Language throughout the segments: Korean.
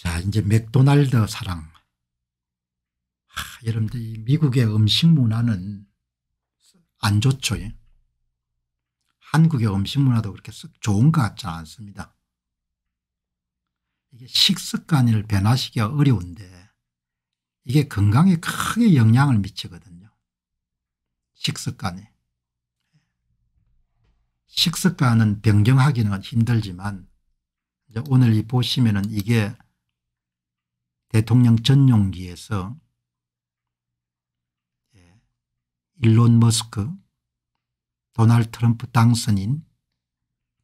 자 이제 맥도날드 사랑. 아, 여러분들 미국의 음식 문화는 안 좋죠. 예? 한국의 음식 문화도 그렇게 썩 좋은 것 같지 않습니다. 이게 식습관을 변화시키기 어려운데 이게 건강에 크게 영향을 미치거든요. 식습관에. 식습관은 변경하기는 힘들지만 오늘 보시면은 이게 대통령 전용기에서 예, 일론 머스크, 도널드 트럼프 당선인,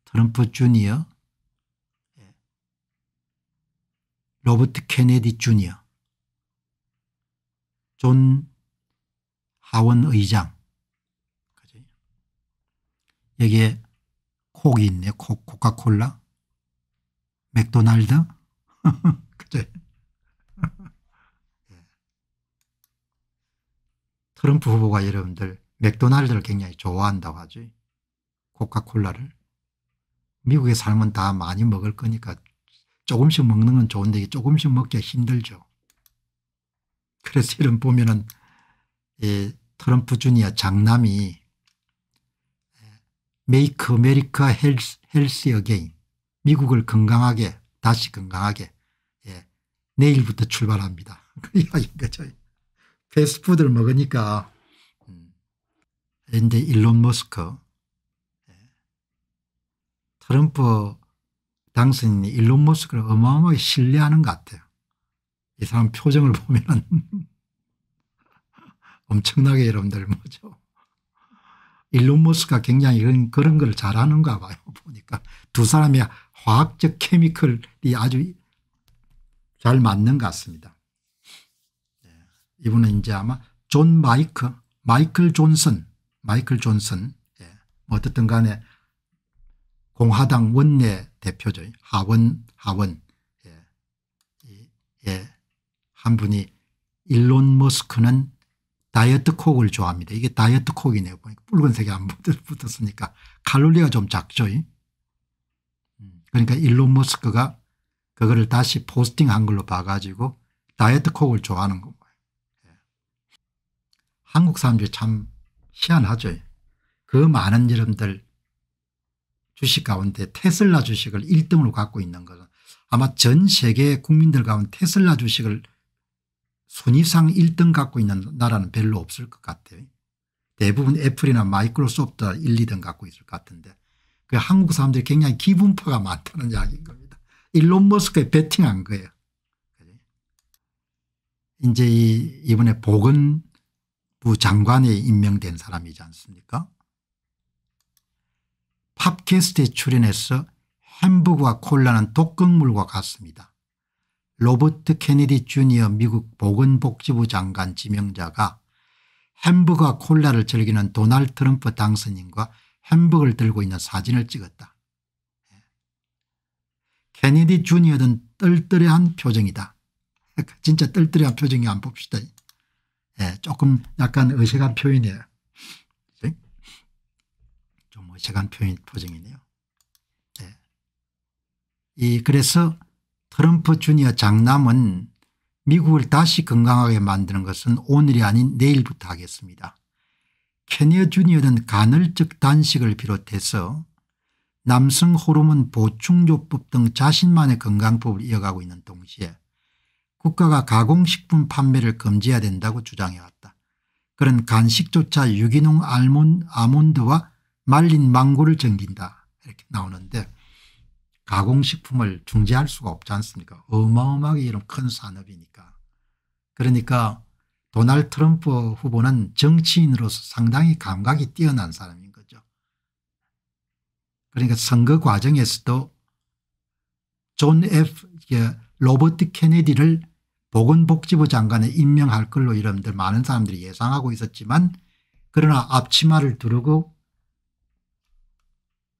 트럼프 주니어, 예, 로버트 케네디 주니어, 존 하원 의장, 여기에 콕이 있네. 콕, 코카콜라, 맥도날드, 그죠? 트럼프 후보가 여러분들 맥도날드를 굉장히 좋아한다고 하지. 코카콜라를. 미국의 삶은 다 많이 먹을 거니까 조금씩 먹는 건 좋은데 조금씩 먹기가 힘들죠. 그래서 이런 보면은 예, 트럼프 주니어 장남이 Make America Healthy Again 미국을 건강하게 다시 건강하게 예, 내일부터 출발합니다. 그 이 거죠. 패스트푸드를 먹으니까 앤데 일론 머스크 예, 트럼프 당선인이 일론 머스크를 어마어마하게 신뢰하는 것 같아요. 이 사람 표정을 보면 엄청나게 여러분들 뭐죠. 일론 머스크가 굉장히 이런, 그런 걸 잘하는가 봐요. 보니까 두 사람이 화학적 케미컬이 아주 잘 맞는 것 같습니다. 이분은 이제 아마 존 마이크, 마이클 존슨, 마이클 존슨, 예. 뭐 어쨌든 간에 공화당 원내 대표죠. 하원, 하원. 예. 예. 한 분이 일론 머스크는 다이어트 콕을 좋아합니다. 이게 다이어트 콕이네요. 보니까 붉은색이 안 붙었으니까 칼로리가 좀 작죠. 음. 그러니까 일론 머스크가 그거를 다시 포스팅한 걸로 봐가지고 다이어트 콕을 좋아하는 거 한국 사람들이 참 희한하죠. 그 많은 여러분들 주식 가운데 테슬라 주식을 1등으로 갖고 있는 것은 아마 전 세계 국민들 가운데 테슬라 주식을 순위상 1등 갖고 있는 나라는 별로 없을 것 같아요. 대부분 애플이나 마이크로소프트 1, 2등 갖고 있을 것 같은데 그 한국 사람들이 굉장히 기분파가 많다는 이야기인 겁니다. 일론 머스크에 베팅한 거예요. 이제 이번에 보건 그 장관에 임명된 사람이지 않습니까 팝캐스트에 출연해서 햄버거와 콜라는 독극물과 같습니다. 로버트 케네디 주니어 미국 보건복지부 장관 지명자가 햄버거와 콜라를 즐기는 도널드 트럼프 당선인과 햄버거를 들고 있는 사진을 찍었다. 예. 케네디 주니어는 떨떠뜰한 표정이다. 진짜 떨떠뜰한 표정이 안 봅시다. 예, 조금 약간 어색한 표현이에요. 예? 좀 어색한 표현, 포정이네요. 예. 이, 그래서 트럼프 주니어 장남은 미국을 다시 건강하게 만드는 것은 오늘이 아닌 내일부터 하겠습니다. 케니어 주니어는 간헐적 단식을 비롯해서 남성 호르몬 보충요법 등 자신만의 건강법을 이어가고 있는 동시에 국가가 가공식품 판매를 금지해야 된다고 주장해왔다. 그런 간식조차 유기농 알몬, 아몬드와 말린 망고를 정긴다 이렇게 나오는데 가공식품을 중재할 수가 없지 않습니까 어마어마하게 이런 큰 산업이니까. 그러니까 도널드 트럼프 후보는 정치인으로서 상당히 감각이 뛰어난 사람인 거죠. 그러니까 선거 과정에서도 존 F. 그 로버트 케네디를 보건복지부 장관에 임명할 걸로 여러분들 많은 사람들이 예상하고 있었지만 그러나 앞치마를 두르고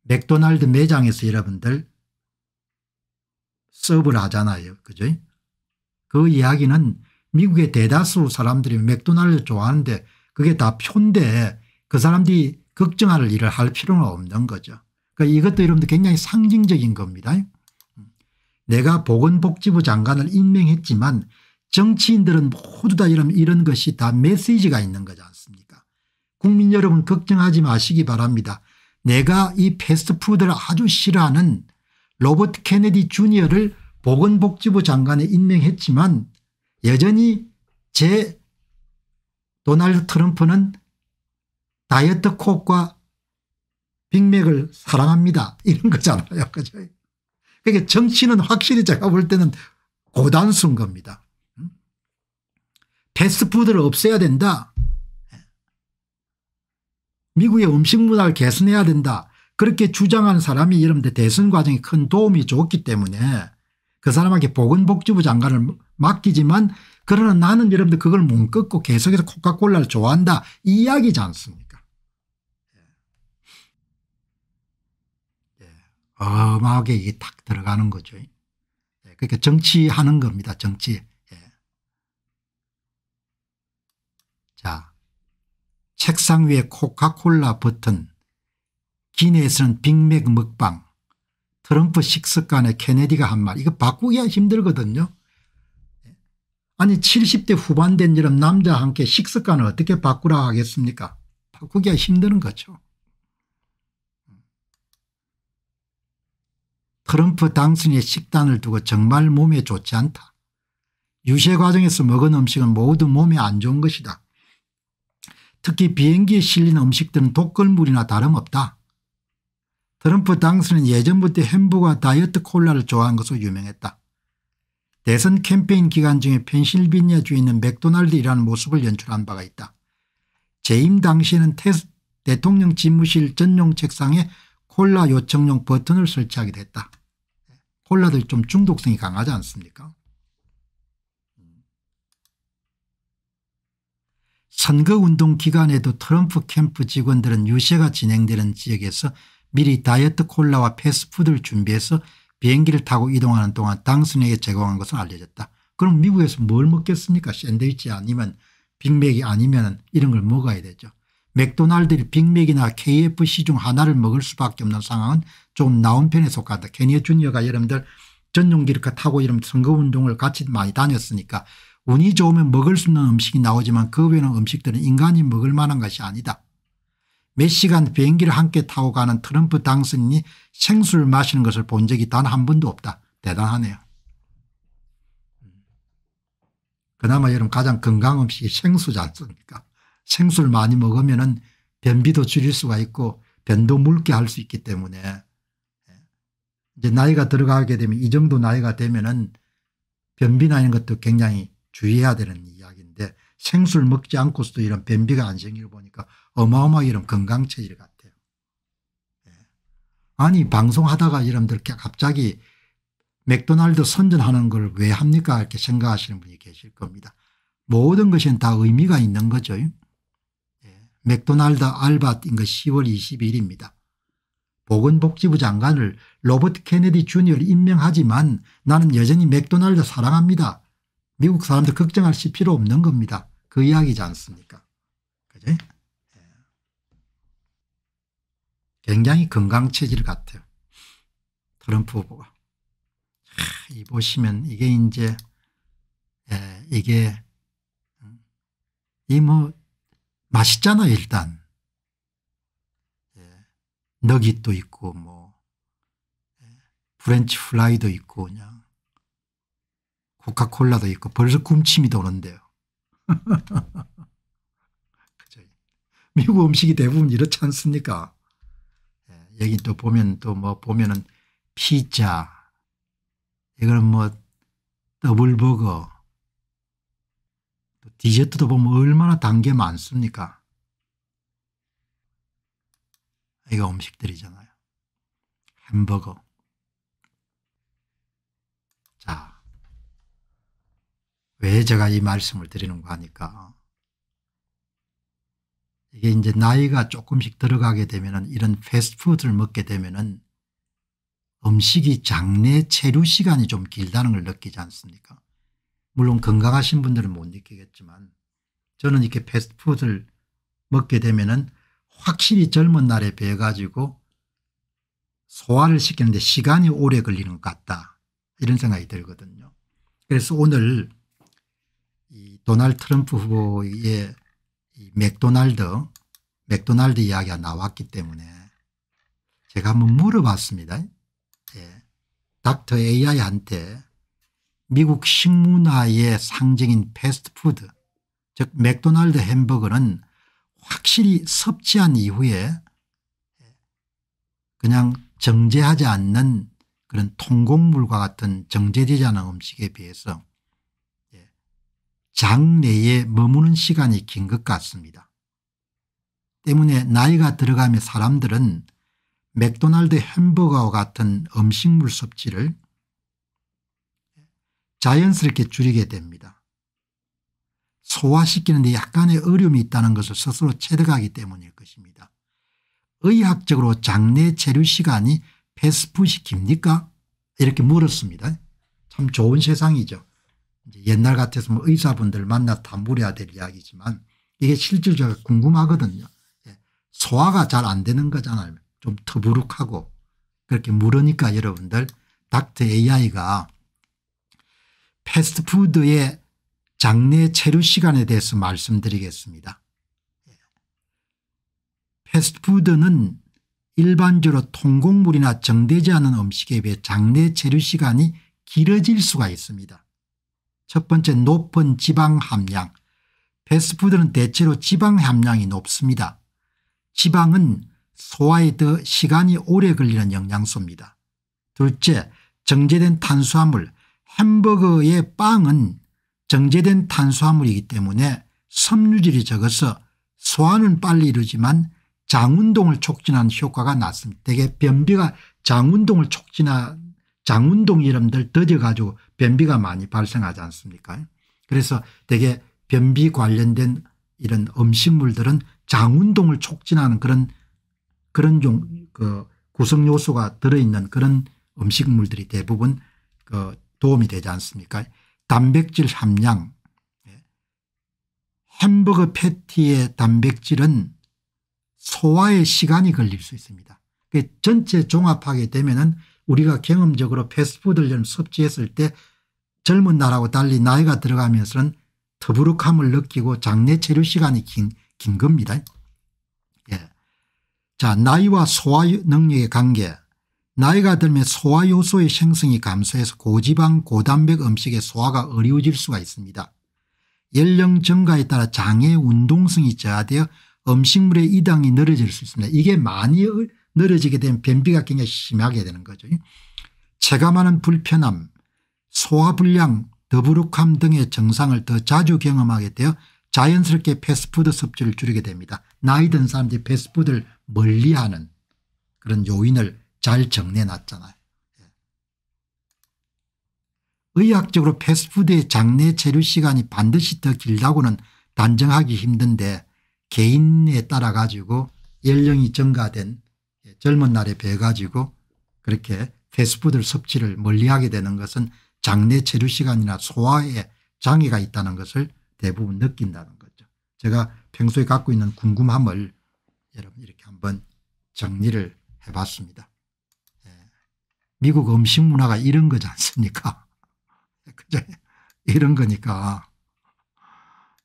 맥도날드 매장에서 여러분들 서브를 하잖아요. 그죠? 그 이야기는 미국의 대다수 사람들이 맥도날드 좋아하는데 그게 다 표인데 그 사람들이 걱정할 일을 할 필요는 없는 거죠. 그러니까 이것도 여러분들 굉장히 상징적인 겁니다. 내가 보건복지부 장관을 임명했지만 정치인들은 모두 다 이런, 이런 것이 다 메시지가 있는 거지 않습니까 국민 여러분 걱정하지 마시기 바랍니다. 내가 이 패스트푸드를 아주 싫어하는 로버트 케네디 주니어를 보건복지부 장관에 임명했지만 여전히 제 도널드 트럼프는 다이어트 콕과 빅맥을 사랑합니다. 이런 거잖아요. 그죠? 그러니까 정치는 확실히 제가 볼 때는 고단수인 겁니다. 패스트푸드를 없애야 된다. 미국의 음식 문화를 개선해야 된다. 그렇게 주장하는 사람이 이른데 대선 과정에 큰 도움이 좋기 때문에 그 사람에게 보건복지부 장관을 맡기지만 그러나 나는 여러분들 그걸 못 끊고 계속해서 코카콜라를 좋아한다 이 이야기지 않습니까 예. 예. 어마하게 이게 딱 들어가는 거죠. 예. 그러니까 정치하는 겁니다. 정치. 있다. 책상 위에 코카콜라 버튼, 기내에서는 빅맥 먹방, 트럼프 식습관에 케네디가 한 말. 이거 바꾸기가 힘들거든요. 아니 70대 후반 된 이런 남자와 함께 식습관을 어떻게 바꾸라 하겠습니까 바꾸기가 힘드는 거죠. 트럼프 당선인의 식단을 두고 정말 몸에 좋지 않다. 유세 과정에서 먹은 음식은 모두 몸에 안 좋은 것이다. 특히 비행기에 실린 음식들은 독극물이나 다름없다. 트럼프 당선은 예전부터 햄버거와 다이어트 콜라를 좋아한 것으로 유명했다. 대선 캠페인 기간 중에 펜실비니아 주에 있는 맥도날드라는 모습을 연출한 바가 있다. 재임 당시에는 대통령 집무실 전용 책상에 콜라 요청용 버튼을 설치하기도 했다. 콜라들 좀 중독성이 강하지 않습니까 선거운동 기간에도 트럼프 캠프 직원들은 유세가 진행되는 지역에서 미리 다이어트 콜라와 패스트푸드를 준비해서 비행기를 타고 이동하는 동안 당선에게 제공한 것은 알려졌다. 그럼 미국에서 뭘 먹겠습니까 샌드위치 아니면 빅맥이 아니면 이런 걸 먹어야 되죠. 맥도날드 빅맥이나 KFC 중 하나를 먹을 수밖에 없는 상황은 조금 나온 편에 속한다. 케니어 주니어가 여러분들 전용 기르 타고 이런 선거운동을 같이 많이 다녔으니까 운이 좋으면 먹을 수 있는 음식이 나오지만 그 외에는 음식들은 인간이 먹을 만한 것이 아니다. 몇 시간 비행기를 함께 타고 가는 트럼프 당선인이 생수를 마시는 것을 본 적이 단 한 번도 없다. 대단하네요. 그나마 여러분 가장 건강 음식이 생수지 않습니까 생수를 많이 먹으면 은 변비도 줄일 수가 있고 변도 묽게 할 수 있기 때문에 이제 나이가 들어가게 되면 이 정도 나이가 되면 은 변비나 이런 것도 굉장히 주의해야 되는 이야기인데 생술 먹지 않고서도 이런 변비가 안 생기고 보니까 어마어마하게 이런 건강체질 같아요. 예. 아니 방송하다가 여러분들 갑자기 맥도날드 선전하는 걸 왜 합니까 이렇게 생각하시는 분이 계실 겁니다. 모든 것은 다 의미가 있는 거죠. 예. 맥도날드 알바인 것 10월 20일입니다. 보건복지부 장관을 로버트 케네디 주니어를 임명하지만 나는 여전히 맥도날드 사랑합니다. 미국 사람들 걱정할 시 필요 없는 겁니다. 그 이야기지 않습니까? 그지? 예. 굉장히 건강 체질 같아요. 트럼프 후보가. 이 보시면 이게 이제 예, 이게 음, 이뭐 맛있잖아요 일단. 예, 너깃도 있고 뭐 예, 프렌치 플라이도 있고 그냥 코카콜라도 있고 벌써 군침이 도는데요. 미국 음식이 대부분 이렇지 않습니까? 예, 여기 또 보면 또 뭐 보면은 피자, 이거는 뭐 더블버거, 디저트도 보면 얼마나 단게 많습니까? 이거 음식들이잖아요. 햄버거. 왜 제가 이 말씀을 드리는거 하니까 이게 이제 나이가 조금씩 들어가게 되면은 이런 패스트푸드를 먹게 되면은 음식이 장내 체류 시간이 좀 길다는 걸 느끼지 않습니까? 물론 건강하신 분들은 못 느끼겠지만 저는 이렇게 패스트푸드를 먹게 되면은 확실히 젊은 날에 배 가지고 소화를 시키는데 시간이 오래 걸리는 것 같다 이런 생각이 들거든요. 그래서 오늘 도널드 트럼프 후보의 맥도날드 맥도날드 이야기가 나왔기 때문에 제가 한번 물어봤습니다. 예. 닥터 AI한테 미국 식문화의 상징인 패스트푸드 즉 맥도날드 햄버거는 확실히 섭취한 이후에 그냥 정제하지 않는 그런 통곡물과 같은 정제되지 않은 음식에 비해서 장내에 머무는 시간이 긴 것 같습니다. 때문에 나이가 들어가며 사람들은 맥도날드 햄버거와 같은 음식물 섭취를 자연스럽게 줄이게 됩니다. 소화시키는 데 약간의 어려움이 있다는 것을 스스로 체득하기 때문일 것입니다. 의학적으로 장내 체류 시간이 패스풋이 깁니까? 이렇게 물었습니다. 참 좋은 세상이죠. 옛날 같았으면 뭐 의사분들 만나 다 물어야 될 이야기지만 이게 실질적으로 궁금하거든요. 예, 소화가 잘 안 되는 거잖아요. 좀 터부룩하고 그렇게 물으니까 여러분들 닥터 AI가 패스트푸드의 장내 체류 시간에 대해서 말씀드리겠습니다. 예, 패스트푸드는 일반적으로 통곡물이나 정대지 않은 음식에 비해 장내 체류 시간이 길어질 수가 있습니다. 첫 번째 높은 지방 함량. 패스트푸드는 대체로 지방 함량이 높습니다. 지방은 소화에 더 시간이 오래 걸리는 영양소입니다. 둘째 정제된 탄수화물 햄버거의 빵은 정제된 탄수화물이기 때문에 섬유질이 적어서 소화는 빨리 이루지만 장운동을 촉진하는 효과가 낮습니다. 대개 변비가 장운동을 촉진하는 장운동 이름들 더져가지고 변비가 많이 발생하지 않습니까 그래서 대개 변비 관련된 이런 음식물들은 장운동을 촉진하는 그런 그런 종, 그 구성 요소가 들어있는 그런 음식물들이 대부분 그 도움이 되지 않습니까 단백질 함량 예. 햄버거 패티의 단백질은 소화에 시간이 걸릴 수 있습니다. 전체 종합하게 되면 우리가 경험적으로 패스트푸드를 섭취했을 때 젊은 나라고 달리 나이가 들어가면서는 더부룩함을 느끼고 장내 체류 시간이 긴, 긴 겁니다. 예. 자 나이와 소화 능력의 관계 나이가 들면 소화 요소의 생성이 감소해서 고지방 고단백 음식의 소화가 어려워질 수가 있습니다. 연령 증가에 따라 장의 운동성이 저하되어 음식물의 이당이 늘어질 수 있습니다. 이게 많이 늘어지게 되면 변비가 굉장히 심하게 되는 거죠. 체감하는 불편함 소화불량 더부룩함 등의 증상을 더 자주 경험하게 되어 자연스럽게 패스트푸드 섭취를 줄이게 됩니다. 나이 든 사람들이 패스트푸드를 멀리하는 그런 요인을 잘 정리해놨잖아요. 예. 의학적으로 패스트푸드의 장내 체류 시간이 반드시 더 길다고는 단정하기 힘든데 개인에 따라 가지고 연령이 증가된 젊은 날에 배가지고 그렇게 패스트푸드 섭취를 멀리하게 되는 것은 장내 체류 시간이나 소화에 장애가 있다는 것을 대부분 느낀다는 거죠. 제가 평소에 갖고 있는 궁금함을 여러분 이렇게 한번 정리를 해봤습니다. 예. 미국 음식 문화가 이런 거지 않습니까? 그죠? 이런 거니까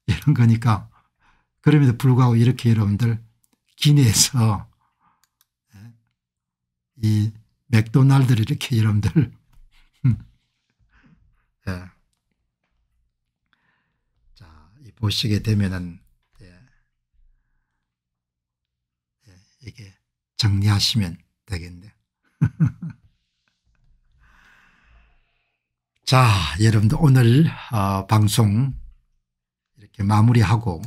이런 거니까 그럼에도 불구하고 이렇게 여러분들 기내에서 이 맥도날드를 이렇게 여러분들 예. 자, 이 보시게 되면은 예. 예, 이게 정리하시면 되겠네요. 자, 여러분들 오늘 어, 방송 이렇게 마무리하고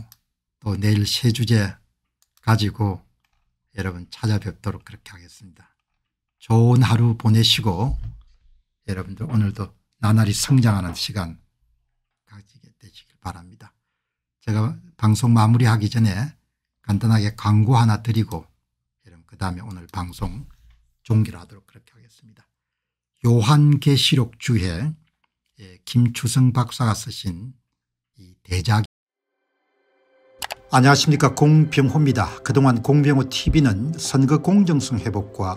또 내일 새 주제 가지고 여러분 찾아뵙도록 그렇게 하겠습니다. 좋은 하루 보내시고 여러분들 오늘도 나날이 성장하는 시간 가지게 되시길 바랍니다. 제가 방송 마무리하기 전에 간단하게 광고 하나 드리고 여러분 그 다음에 오늘 방송 종기 하도록 그렇게 하겠습니다. 요한계시록 주해 예, 김추성 박사가 쓰신 이 대작 안녕하십니까 공병호입니다. 그동안 공병호 tv는 선거 공정성 회복과